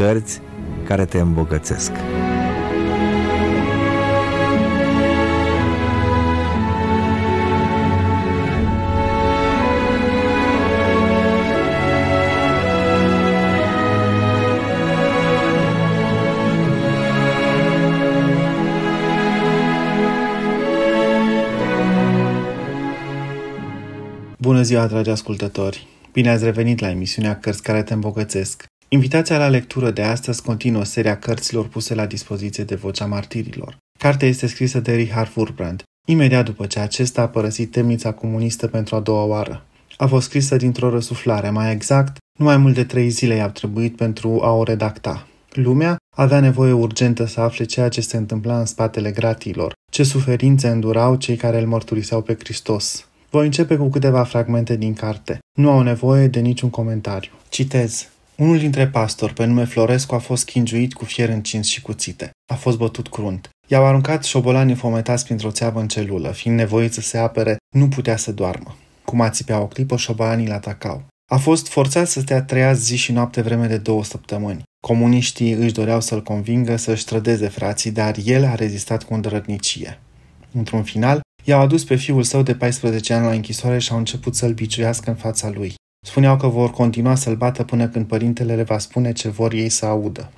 cărți care te îmbogățesc. Bună ziua, dragi ascultători! Bine ați revenit la emisiunea Cărți care te îmbogățesc. Invitația la lectură de astăzi continuă seria cărților puse la dispoziție de Vocea Martirilor. Cartea este scrisă de Richard Furbrand, imediat după ce acesta a părăsit temnița comunistă pentru a doua oară. A fost scrisă dintr-o răsuflare, mai exact, nu mai mult de trei zile i a trebuit pentru a o redacta. Lumea avea nevoie urgentă să afle ceea ce se întâmpla în spatele gratilor, ce suferințe îndurau cei care îl mărturiseau pe Hristos. Voi începe cu câteva fragmente din carte. Nu au nevoie de niciun comentariu. Citez. Unul dintre pastori, pe nume Florescu, a fost chingiuit cu fier încins și cuțite. A fost bătut crunt. I-au aruncat șobolani fometați printr-o țeavă în celulă, fiind nevoit să se apere, nu putea să doarmă. Cum a ațipea o clipă, șobolanii îl atacau. A fost forțat să stea treia zi și noapte vreme de două săptămâni. Comuniștii își doreau să-l convingă să-și trădeze frații, dar el a rezistat cu îndrătnicie. Într-un final, i-au adus pe fiul său de 14 ani la închisoare și au început să-l biciuiască în fața lui. Spuneau că vor continua să-l bată până când părintele le va spune ce vor ei să audă.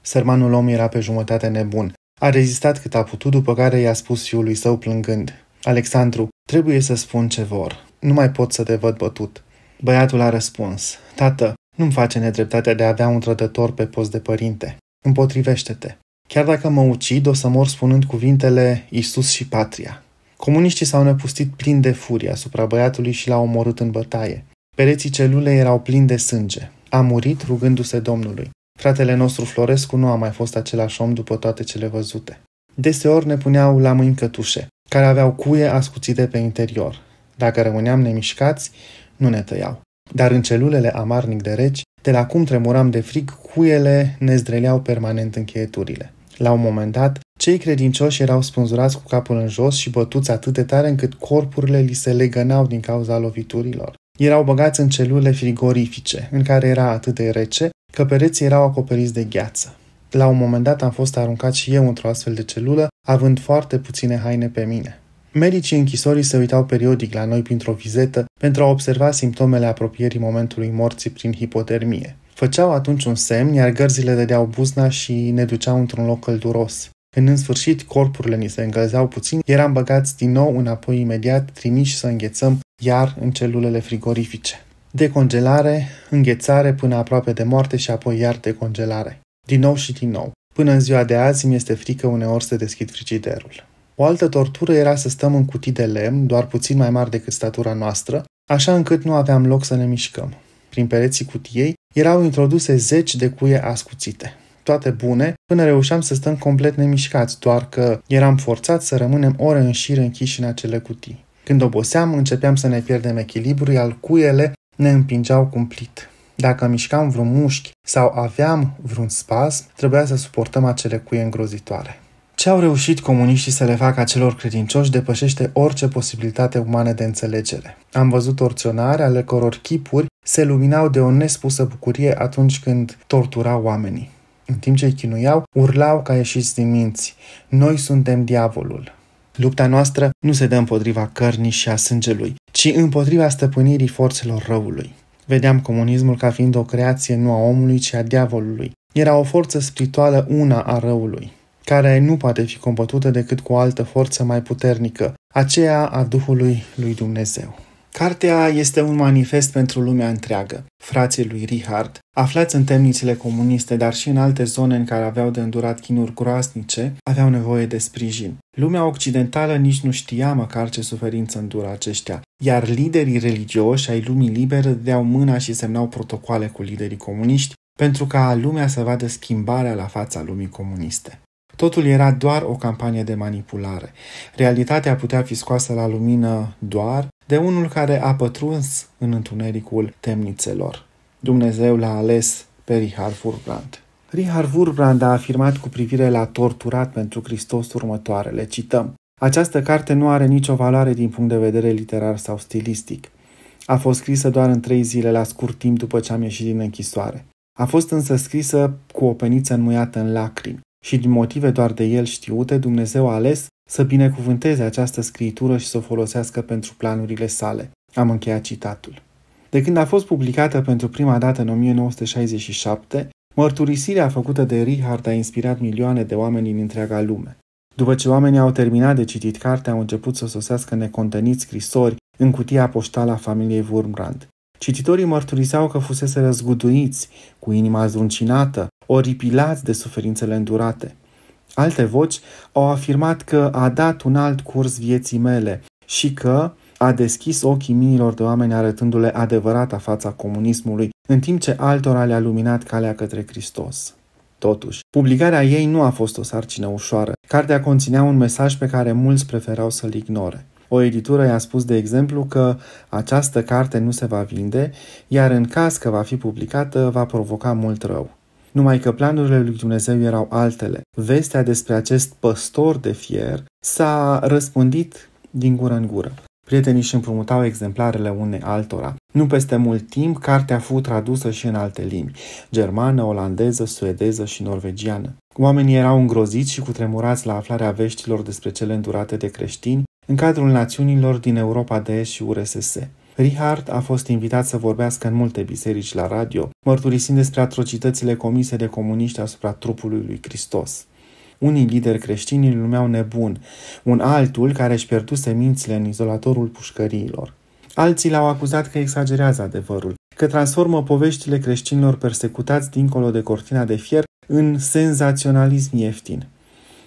Sărmanul om era pe jumătate nebun. A rezistat cât a putut, după care i-a spus fiului său plângând. Alexandru, trebuie să spun ce vor. Nu mai pot să te văd bătut. Băiatul a răspuns. Tată, nu-mi face nedreptatea de a avea un trădător pe post de părinte. Împotrivește-te. Chiar dacă mă ucid, o să mor spunând cuvintele Isus și patria. Comuniștii s-au năpustit plin de furie asupra băiatului și l-au omorât în bătaie. Pereții celulei erau plini de sânge. A murit rugându-se Domnului. Fratele nostru Florescu nu a mai fost același om după toate cele văzute. Deseori ne puneau la mâini cătușe, care aveau cuie ascuțite pe interior. Dacă rămâneam nemișcați, nu ne tăiau. Dar în celulele amarnic de reci, de la cum tremuram de frig, cuiele ne zdreleau permanent încheieturile. La un moment dat, cei credincioși erau spânzurați cu capul în jos și bătuți atât de tare încât corpurile li se legănau din cauza loviturilor. Erau băgați în celule frigorifice, în care era atât de rece că pereții erau acoperiți de gheață. La un moment dat am fost aruncat și eu într-o astfel de celulă, având foarte puține haine pe mine. Medicii închisorii se uitau periodic la noi printr-o vizetă pentru a observa simptomele apropierii momentului morții prin hipotermie. Făceau atunci un semn, iar gărzile dădeau buzna și ne duceau într-un loc călduros. Când în sfârșit corpurile ni se încălzeau puțin, eram băgați din nou înapoi imediat, trimiși să înghețăm iar în celulele frigorifice. Decongelare, înghețare până aproape de moarte și apoi iar decongelare. Din nou și din nou. Până în ziua de azi mi este frică uneori să deschid frigiderul. O altă tortură era să stăm în cutii de lemn, doar puțin mai mari decât statura noastră, așa încât nu aveam loc să ne mișcăm. Prin pereții cutiei erau introduse zeci de cuie ascuțite toate bune, până reușeam să stăm complet nemișcați, doar că eram forțați să rămânem ore în șir închiși în acele cutii. Când oboseam, începeam să ne pierdem echilibru, iar cuiele ne împingeau cumplit. Dacă mișcam vreun mușchi sau aveam vreun spasm, trebuia să suportăm acele cuie îngrozitoare. Ce au reușit comuniștii să le facă acelor credincioși depășește orice posibilitate umană de înțelegere. Am văzut torționare ale căror chipuri se luminau de o nespusă bucurie atunci când torturau oamenii. În timp ce îi chinuiau, urlau ca ieșiți din minți. Noi suntem diavolul. Lupta noastră nu se dă împotriva cărnii și a sângelui, ci împotriva stăpânirii forțelor răului. Vedeam comunismul ca fiind o creație nu a omului, ci a diavolului. Era o forță spirituală una a răului, care nu poate fi combătută decât cu o altă forță mai puternică, aceea a Duhului lui Dumnezeu. Cartea este un manifest pentru lumea întreagă. Frații lui Richard, aflați în temnițele comuniste, dar și în alte zone în care aveau de îndurat chinuri groaznice, aveau nevoie de sprijin. Lumea occidentală nici nu știa măcar ce suferință îndură aceștia, iar liderii religioși ai lumii libere deau mâna și semnau protocoale cu liderii comuniști pentru ca lumea să vadă schimbarea la fața lumii comuniste. Totul era doar o campanie de manipulare. Realitatea putea fi scoasă la lumină doar de unul care a pătruns în întunericul temnițelor. Dumnezeu l-a ales pe Richard Furbrand. Richard Wurbrand a afirmat cu privire la torturat pentru Hristos următoarele, cităm, Această carte nu are nicio valoare din punct de vedere literar sau stilistic. A fost scrisă doar în trei zile la scurt timp după ce am ieșit din închisoare. A fost însă scrisă cu o peniță înmuiată în lacrimi și din motive doar de el știute, Dumnezeu a ales să binecuvânteze această scritură și să o folosească pentru planurile sale. Am încheiat citatul. De când a fost publicată pentru prima dată în 1967, mărturisirea făcută de Richard a inspirat milioane de oameni din întreaga lume. După ce oamenii au terminat de citit cartea, au început să sosească necontăniți scrisori în cutia poștală a familiei Wurmbrand. Cititorii mărturiseau că fusese răzguduiți, cu inima zdruncinată, oripilați de suferințele îndurate. Alte voci au afirmat că a dat un alt curs vieții mele și că a deschis ochii miilor de oameni arătându-le adevărata fața comunismului, în timp ce altora le-a luminat calea către Hristos. Totuși, publicarea ei nu a fost o sarcină ușoară. Cartea conținea un mesaj pe care mulți preferau să-l ignore. O editură i-a spus, de exemplu, că această carte nu se va vinde, iar în caz că va fi publicată, va provoca mult rău numai că planurile lui Dumnezeu erau altele. Vestea despre acest păstor de fier s-a răspândit din gură în gură. Prietenii își împrumutau exemplarele unei altora. Nu peste mult timp, cartea fost tradusă și în alte limbi, germană, olandeză, suedeză și norvegiană. Oamenii erau îngroziți și cutremurați la aflarea veștilor despre cele îndurate de creștini în cadrul națiunilor din Europa de Est și URSS. Richard a fost invitat să vorbească în multe biserici la radio, mărturisind despre atrocitățile comise de comuniști asupra trupului lui Hristos. Unii lideri creștini îl numeau nebun, un altul care își pierduse mințile în izolatorul pușcăriilor. Alții l-au acuzat că exagerează adevărul, că transformă poveștile creștinilor persecutați dincolo de cortina de fier în senzaționalism ieftin.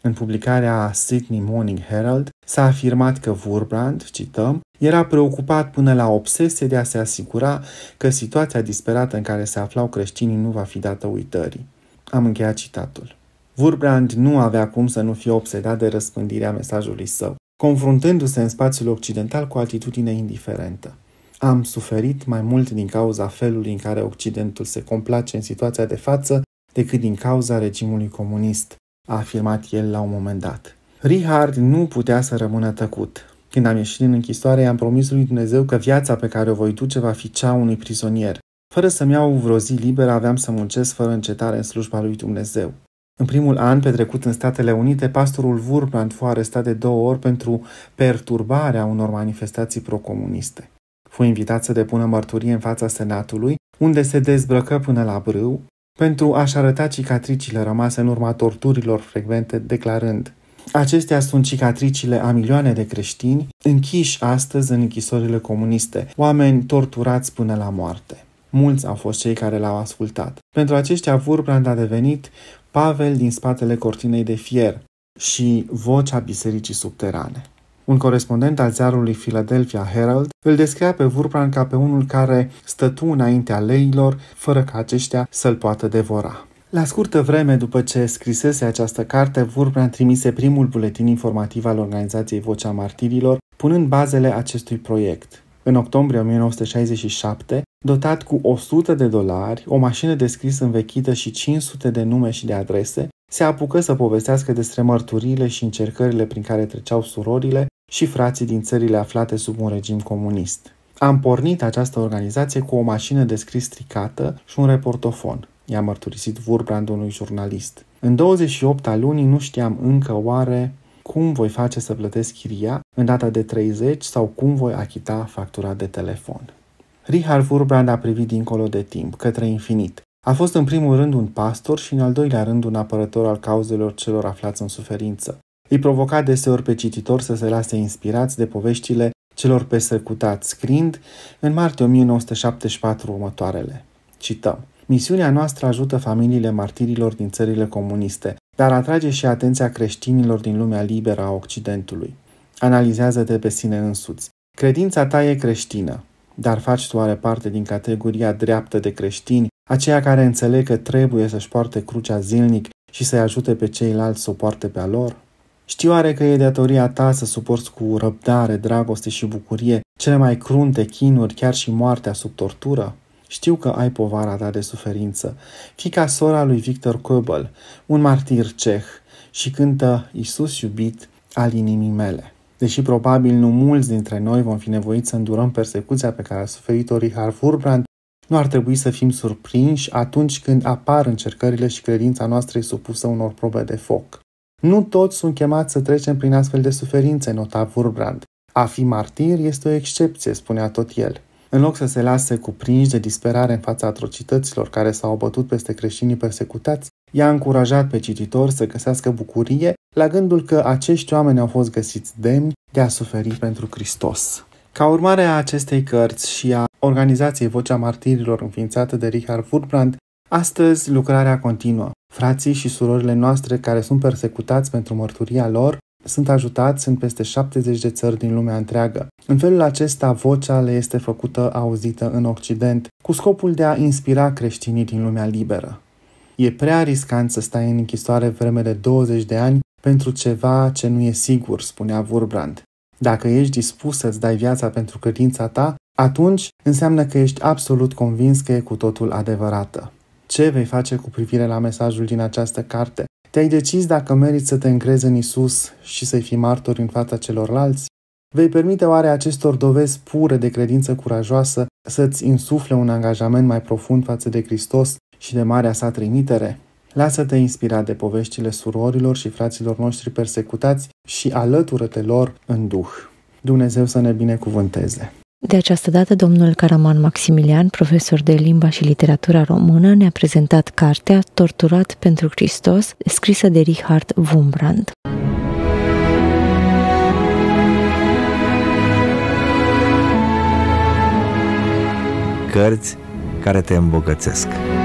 În publicarea Sydney Morning Herald s-a afirmat că Wurbrand, cităm, era preocupat până la obsesie de a se asigura că situația disperată în care se aflau creștinii nu va fi dată uitării. Am încheiat citatul. Wurbrand nu avea cum să nu fie obsedat de răspândirea mesajului său, confruntându-se în spațiul occidental cu o atitudine indiferentă. Am suferit mai mult din cauza felului în care Occidentul se complace în situația de față decât din cauza regimului comunist, a afirmat el la un moment dat. Richard nu putea să rămână tăcut. Când am ieșit din închisoare, i-am promis lui Dumnezeu că viața pe care o voi duce va fi cea unui prizonier. Fără să-mi iau vreo zi liberă, aveam să muncesc fără încetare în slujba lui Dumnezeu. În primul an petrecut în Statele Unite, pastorul Wurbrand fu arestat de două ori pentru perturbarea unor manifestații procomuniste. Fu invitat să depună mărturie în fața Senatului, unde se dezbrăcă până la brâu, pentru a-și arăta cicatricile rămase în urma torturilor frecvente, declarând Acestea sunt cicatricile a milioane de creștini închiși astăzi în închisorile comuniste, oameni torturați până la moarte. Mulți au fost cei care l-au ascultat. Pentru aceștia Vurbrand a devenit Pavel din spatele cortinei de fier și vocea bisericii subterane. Un corespondent al ziarului Philadelphia Herald îl descria pe Vurbrand ca pe unul care stătu înaintea leilor fără ca aceștia să-l poată devora. La scurtă vreme după ce scrisese această carte, Vurbrea trimise primul buletin informativ al organizației Vocea Martirilor, punând bazele acestui proiect. În octombrie 1967, dotat cu 100 de dolari, o mașină de scris învechită și 500 de nume și de adrese, se apucă să povestească despre mărturile și încercările prin care treceau surorile și frații din țările aflate sub un regim comunist. Am pornit această organizație cu o mașină de scris stricată și un reportofon i-a mărturisit Wurbrand unui jurnalist. În 28 a lunii nu știam încă oare cum voi face să plătesc chiria în data de 30 sau cum voi achita factura de telefon. Richard Wurbrand a privit dincolo de timp, către infinit. A fost în primul rând un pastor și în al doilea rând un apărător al cauzelor celor aflați în suferință. Îi provoca deseori pe cititor să se lase inspirați de poveștile celor persecutați, scrind în martie 1974 următoarele. Cităm. Misiunea noastră ajută familiile martirilor din țările comuniste, dar atrage și atenția creștinilor din lumea liberă a Occidentului. Analizează-te pe sine însuți. Credința ta e creștină, dar faci tu oare parte din categoria dreaptă de creștini, aceia care înțeleg că trebuie să-și poarte crucea zilnic și să-i ajute pe ceilalți să o poarte pe a lor? Știu oare că e datoria ta să suporți cu răbdare, dragoste și bucurie cele mai crunte chinuri, chiar și moartea sub tortură? Știu că ai povara ta de suferință. Fica sora lui Victor Köbel, un martir ceh, și cântă Iisus iubit al inimii mele. Deși probabil nu mulți dintre noi vom fi nevoiți să îndurăm persecuția pe care a suferit-o Richard Furbrand, nu ar trebui să fim surprinși atunci când apar încercările și credința noastră e supusă unor probe de foc. Nu toți sunt chemați să trecem prin astfel de suferințe, nota Furbrand. A fi martir este o excepție, spunea tot el. În loc să se lase cuprinși de disperare în fața atrocităților care s-au bătut peste creștinii persecutați, i-a încurajat pe cititor să găsească bucurie la gândul că acești oameni au fost găsiți demni de a suferi pentru Hristos. Ca urmare a acestei cărți și a organizației Vocea Martirilor înființată de Richard Furbrand, astăzi lucrarea continuă. Frații și surorile noastre care sunt persecutați pentru mărturia lor sunt ajutați în peste 70 de țări din lumea întreagă. În felul acesta, vocea le este făcută auzită în Occident, cu scopul de a inspira creștinii din lumea liberă. E prea riscant să stai în închisoare vreme de 20 de ani pentru ceva ce nu e sigur, spunea Wurbrand. Dacă ești dispus să-ți dai viața pentru credința ta, atunci înseamnă că ești absolut convins că e cu totul adevărată. Ce vei face cu privire la mesajul din această carte? Te-ai decis dacă meriți să te încrezi în Isus și să-i fii martor în fața celorlalți? Vei permite oare acestor dovezi pure de credință curajoasă să-ți insufle un angajament mai profund față de Hristos și de marea sa trimitere? Lasă-te inspirat de poveștile surorilor și fraților noștri persecutați și alătură-te lor în Duh. Dumnezeu să ne binecuvânteze! De această dată, domnul Caraman Maximilian, profesor de limba și literatura română, ne-a prezentat cartea Torturat pentru Hristos, scrisă de Richard Wumbrand. Cărți care te îmbogățesc.